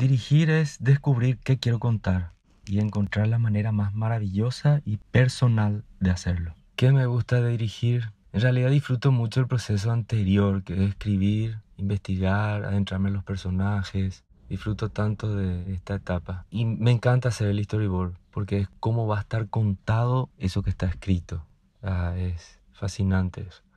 Dirigir es descubrir qué quiero contar y encontrar la manera más maravillosa y personal de hacerlo. ¿Qué me gusta de dirigir? En realidad disfruto mucho el proceso anterior, que es escribir, investigar, adentrarme en los personajes. Disfruto tanto de esta etapa. Y me encanta hacer el storyboard, porque es cómo va a estar contado eso que está escrito. Ah, es fascinante eso.